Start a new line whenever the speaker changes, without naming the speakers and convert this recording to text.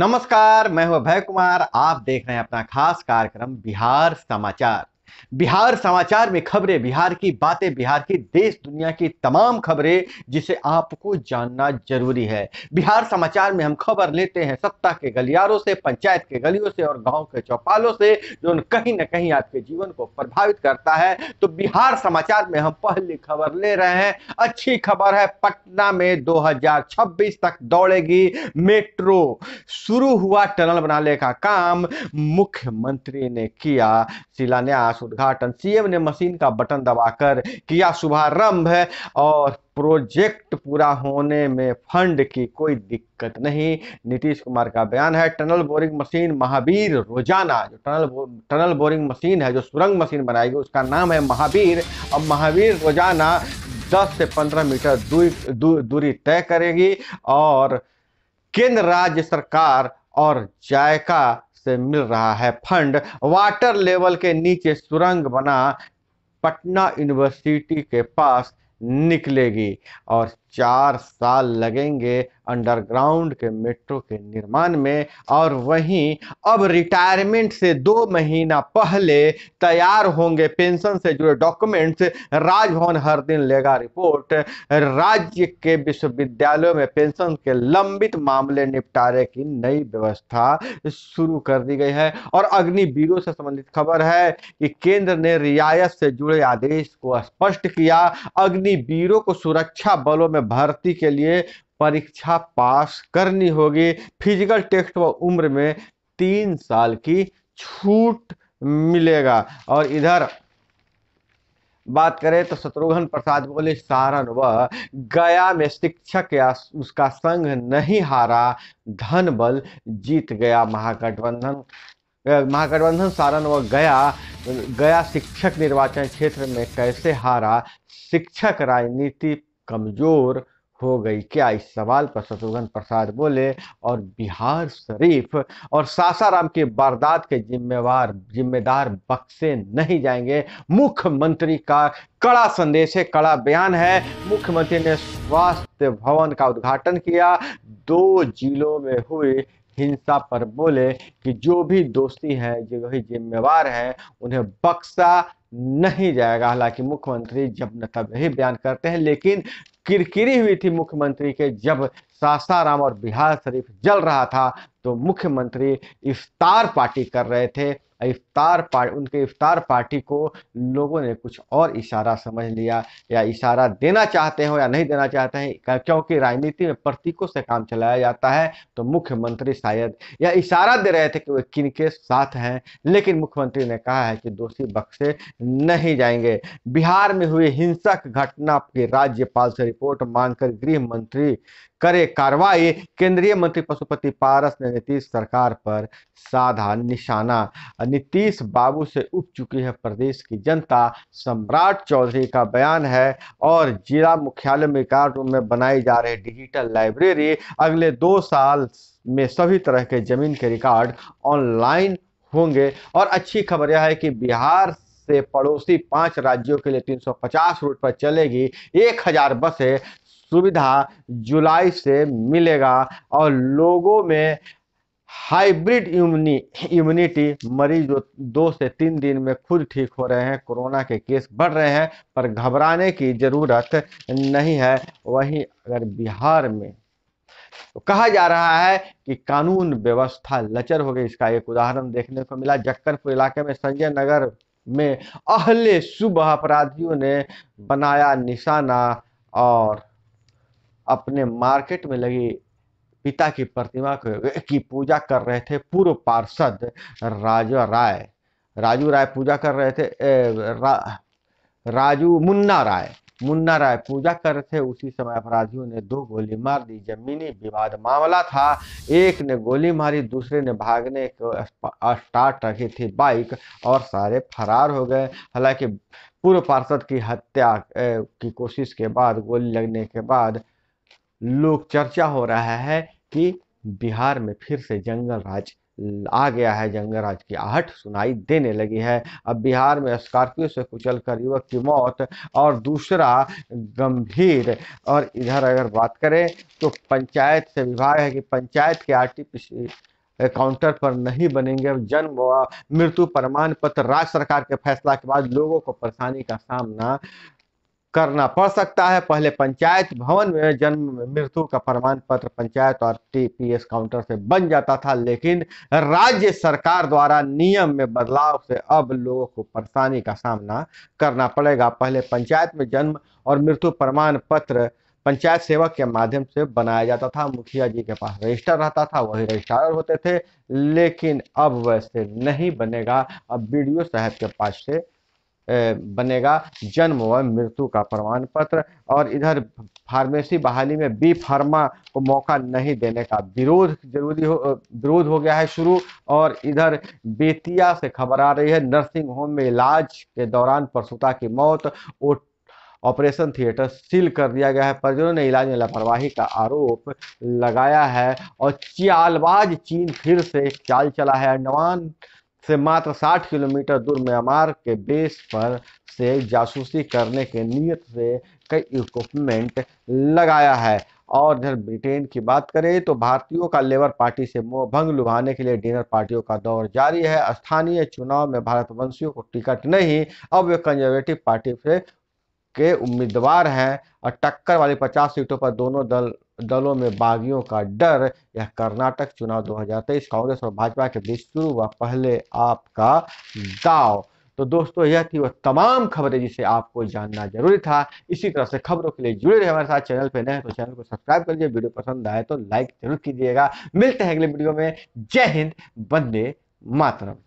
नमस्कार मैं हूं अभय कुमार आप देख रहे हैं अपना खास कार्यक्रम बिहार समाचार बिहार समाचार में खबरें बिहार की बातें बिहार की देश दुनिया की तमाम खबरें जिसे आपको जानना जरूरी है बिहार समाचार में हम खबर लेते हैं सत्ता के गलियारों से पंचायत के गलियों से और गांव के चौपालों से जो कहीं ना कहीं आपके जीवन को प्रभावित करता है तो बिहार समाचार में हम पहली खबर ले रहे हैं अच्छी खबर है पटना में दो तक दौड़ेगी मेट्रो शुरू हुआ टनल बनाने का काम मुख्यमंत्री ने किया शिलान्यास उद्घाटन सीएम ने मशीन का बटन दबाकर किया शुभारंभ और प्रोजेक्ट पूरा होने में फंड की कोई दिक्कत नहीं नीतीश कुमार का बयान है टनल बोरिंग मशीन महावीर रोजाना जो टनल बो, टनल बोरिंग मशीन है जो सुरंग मशीन बनाएगी उसका नाम है महावीर अब महावीर रोजाना 10 से 15 मीटर दूरी दू, दूरी तय करेगी और केंद्र राज्य सरकार और जायका से मिल रहा है फंड वाटर लेवल के नीचे सुरंग बना पटना यूनिवर्सिटी के पास निकलेगी और चार साल लगेंगे अंडरग्राउंड के मेट्रो के निर्माण में और वहीं अब रिटायरमेंट से दो महीना पहले तैयार होंगे पेंशन से जुड़े डॉक्यूमेंट्स राजभवन हर दिन लेगा रिपोर्ट राज्य के विश्वविद्यालयों में पेंशन के लंबित मामले निपटारे की नई व्यवस्था शुरू कर दी गई है और अग्निवीरों से संबंधित खबर है कि केंद्र ने रियायत से जुड़े आदेश को स्पष्ट किया अग्निवीरों को सुरक्षा बलों में भर्ती के लिए परीक्षा पास करनी होगी फिजिकल टेस्ट व उम्र में तीन साल की छूट मिलेगा और इधर बात करें तो शत्रुघ्न प्रसाद बोले सारण व गया में शिक्षक या उसका संघ नहीं हारा धन बल जीत गया महागठबंधन महागठबंधन सारण व गया गया शिक्षक निर्वाचन क्षेत्र में कैसे हारा शिक्षक राजनीति कमजोर हो गई क्या इस सवाल पर शत्रुघ्न प्रसाद बोले और बिहार शरीफ और सासाराम की वारदात के जिम्मेवार जिम्मेदार बक्से नहीं जाएंगे मुख्यमंत्री का कड़ा संदेश है कड़ा बयान है मुख्यमंत्री ने स्वास्थ्य भवन का उद्घाटन किया दो जिलों में हुई हिंसा पर बोले कि जो भी दोस्ती है जो भी जिम्मेवार है उन्हें बक्सा नहीं जाएगा हालांकि मुख्यमंत्री जब न तब यही बयान करते हैं लेकिन किरकिरी हुई थी मुख्यमंत्री के जब सासाराम और बिहार शरीफ जल रहा था तो मुख्यमंत्री इफ्तार पार्टी कर रहे थे इफ्तार पार्ट उनके इफ्तार पार्टी को लोगों ने कुछ और इशारा समझ लिया या इशारा देना चाहते हो या नहीं देना चाहते हैं क्योंकि राजनीति में प्रतीकों से काम चलाया जाता है तो मुख्यमंत्री शायद यह इशारा दे रहे थे कि वे किन के साथ हैं लेकिन मुख्यमंत्री ने कहा है कि दोषी बक्से नहीं जाएंगे बिहार में हुई हिंसक घटना की राज्यपाल से रिपोर्ट मांगकर गृह मंत्री करे कार्रवाई केंद्रीय मंत्री पशुपति पारस ने नीतीश सरकार पर साधा निशाना नीतीश बाबू से उठ चुकी है प्रदेश की जनता सम्राट चौधरी का बयान है और जिला मुख्यालय में कार्ड रूम में बनाई जा रही डिजिटल लाइब्रेरी अगले दो साल में सभी तरह के जमीन के रिकॉर्ड ऑनलाइन होंगे और अच्छी खबर यह है कि बिहार से पड़ोसी पांच राज्यों के लिए 350 रूट पर चलेगी 1000 बसें सुविधा जुलाई से मिलेगा और लोगों में हाइब्रिड इम्यूनि इम्यूनिटी मरीज जो दो से तीन दिन में खुद ठीक हो रहे हैं कोरोना के केस बढ़ रहे हैं पर घबराने की ज़रूरत नहीं है वहीं अगर बिहार में तो कहा जा रहा है कि कानून व्यवस्था लचर हो गई इसका एक उदाहरण देखने को मिला जक्करपुर इलाके में संजय नगर में अहले शुभ अपराधियों ने बनाया निशाना और अपने मार्केट में लगी पिता की प्रतिमा की पूजा कर रहे थे पूर्व पार्षद राजा राय राजू राय पूजा कर रहे थे ए, रा, राजू मुन्ना राय मुन्ना राय पूजा कर रहे थे उसी समय अपराधियों ने दो गोली मार दी जमीनी विवाद मामला था एक ने गोली मारी दूसरे ने भागने को स्टार्ट रखी थी बाइक और सारे फरार हो गए हालांकि पूर्व पार्षद की हत्या की कोशिश के बाद गोली लगने के बाद लोग चर्चा हो रहा है कि बिहार में फिर से जंगल राज आ गया है जंगल राज की आहट सुनाई देने लगी है अब बिहार में स्कॉर्पियो से कुचलकर युवक की मौत और दूसरा गंभीर और इधर अगर बात करें तो पंचायत से विभाग है कि पंचायत के आरटीपीसी काउंटर पर नहीं बनेंगे जन्म व मृत्यु प्रमाण पत्र राज्य सरकार के फैसला के बाद लोगों को परेशानी का सामना करना पड़ सकता है पहले पंचायत भवन में जन्म मृत्यु का प्रमाण पत्र पंचायत और टीपीएस काउंटर से बन जाता था लेकिन राज्य सरकार द्वारा नियम में बदलाव से अब लोगों को परेशानी का सामना करना पड़ेगा पहले पंचायत में जन्म और मृत्यु प्रमाण पत्र पंचायत सेवक के माध्यम से बनाया जाता था मुखिया जी के पास रजिस्टर रहता था वही रजिस्ट्रार होते थे लेकिन अब वैसे नहीं बनेगा अब बी साहब के पास से बनेगा जन्म व मृत्यु का प्रमाण पत्र और इधर फार्मेसी बहाली में बी फार्मा को मौका नहीं देने का विरोध जरूरी हो विरोध हो गया है शुरू और इधर बेतिया से खबर आ रही है नर्सिंग होम में इलाज के दौरान प्रसूता की मौत ऑपरेशन थिएटर सील कर दिया गया है परिजनों ने इलाज में लापरवाही का आरोप लगाया है और चियालबाज चीन फिर से चाल चला है अंडमान से मात्र 60 किलोमीटर दूर म्यांमार के बेस पर से जासूसी करने के नियत से कई इक्विपमेंट लगाया है और इधर ब्रिटेन की बात करें तो भारतीयों का लेबर पार्टी से मोह भंग लुभाने के लिए डिनर पार्टियों का दौर जारी है स्थानीय चुनाव में भारत वंशियों को टिकट नहीं अब वे कंजर्वेटिव पार्टी से के उम्मीदवार हैं और टक्कर वाली 50 सीटों पर दोनों दल दलों में बागियों का डर यह कर्नाटक चुनाव 2023 कांग्रेस और भाजपा के बीच शुरू हुआ पहले आपका दाव तो दोस्तों यह थी वह तमाम खबरें जिसे आपको जानना जरूरी था इसी तरह से खबरों के लिए जुड़े रहे हमारे साथ चैनल पर नए तो चैनल को सब्सक्राइब कर लीजिए वीडियो पसंद आए तो लाइक जरूर कीजिएगा मिलते हैं अगले वीडियो में जय हिंद बंदे मातरम